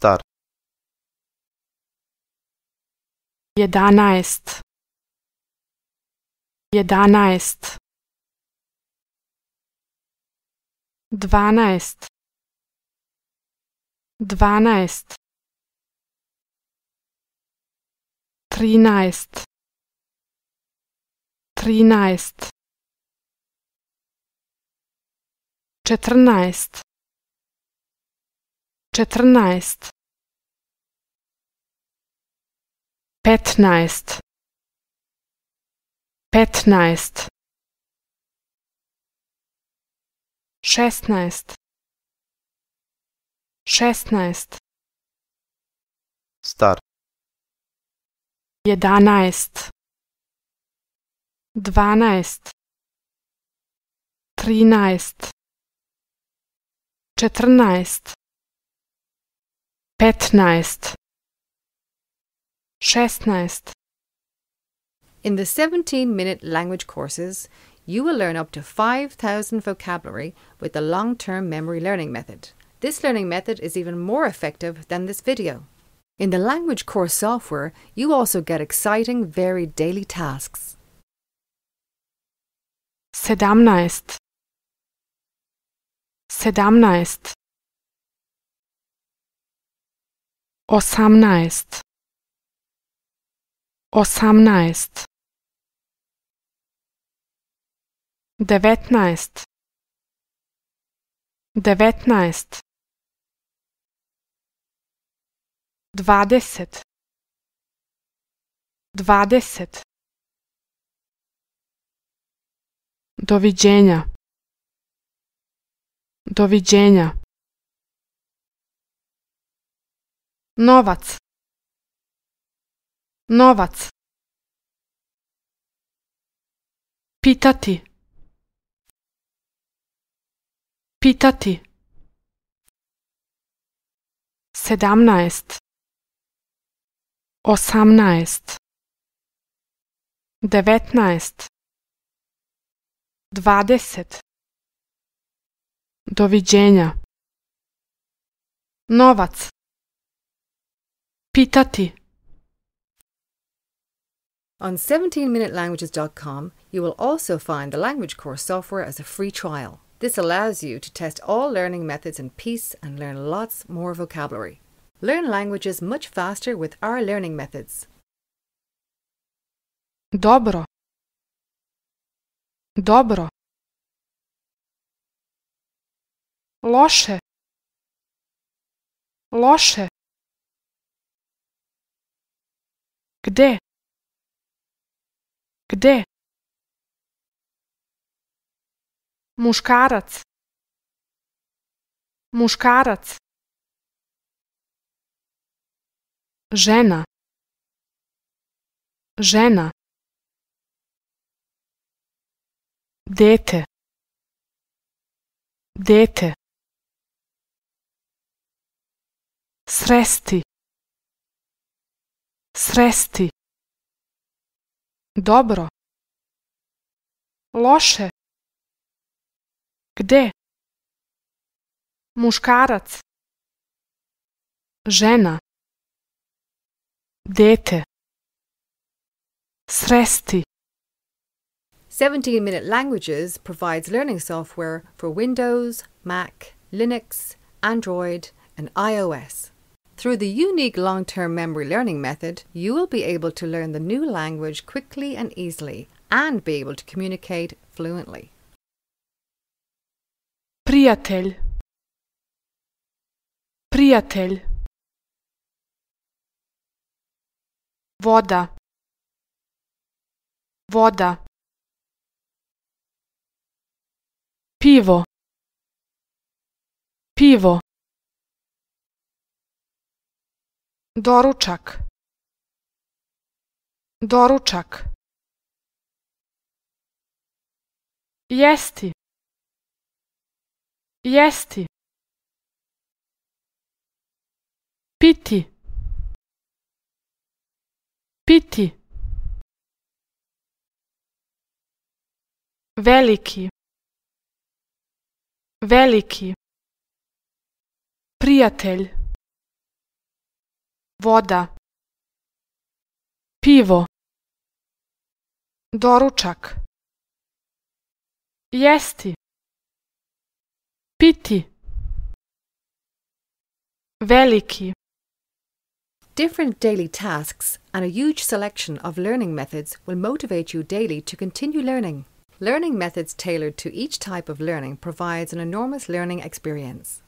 star? jedanaest jedanaest dvanaest dvanaest trinaest trinaest četrnaest petnaest petnaest šesnaest šesnaest star jedanaest dvanaest trinaest četrnaest petnaest 16. In the 17 minute language courses, you will learn up to 5,000 vocabulary with the long term memory learning method. This learning method is even more effective than this video. In the language course software, you also get exciting, varied daily tasks. 17. 18. osamnaest devetnaest devetnaest dvadeset dvadeset doviđenja doviđenja novac novac pitati pitati sedamnaest osamnaest devetnaest dvadeset doviđenja novac pitati On 17minutelanguages.com, you will also find the language course software as a free trial. This allows you to test all learning methods in peace and learn lots more vocabulary. Learn languages much faster with our learning methods. Dobro. Dobro. Loše. Loše. Gde? Gde? Muškarac. Muškarac. Žena. Žena. Dete. Dete. Sresti. Sresti. Dobro. Loše. Gde? Muškarac. Žena. Dete. Sresti. 17 Minute Languages provides learning software for Windows, Mac, Linux, Android, and iOS. Through the unique long term memory learning method, you will be able to learn the new language quickly and easily and be able to communicate fluently. Priatel. Priatel. Voda. Voda. Pivo. Pivo. Doručak Doručak Jesti Jesti Piti Piti Veliki Veliki Prijatelj Voda. Pivo. Doručak. Jesti. Piti. Veliki. Different daily tasks and a huge selection of learning methods will motivate you daily to continue learning. Learning methods tailored to each type of learning provides an enormous learning experience.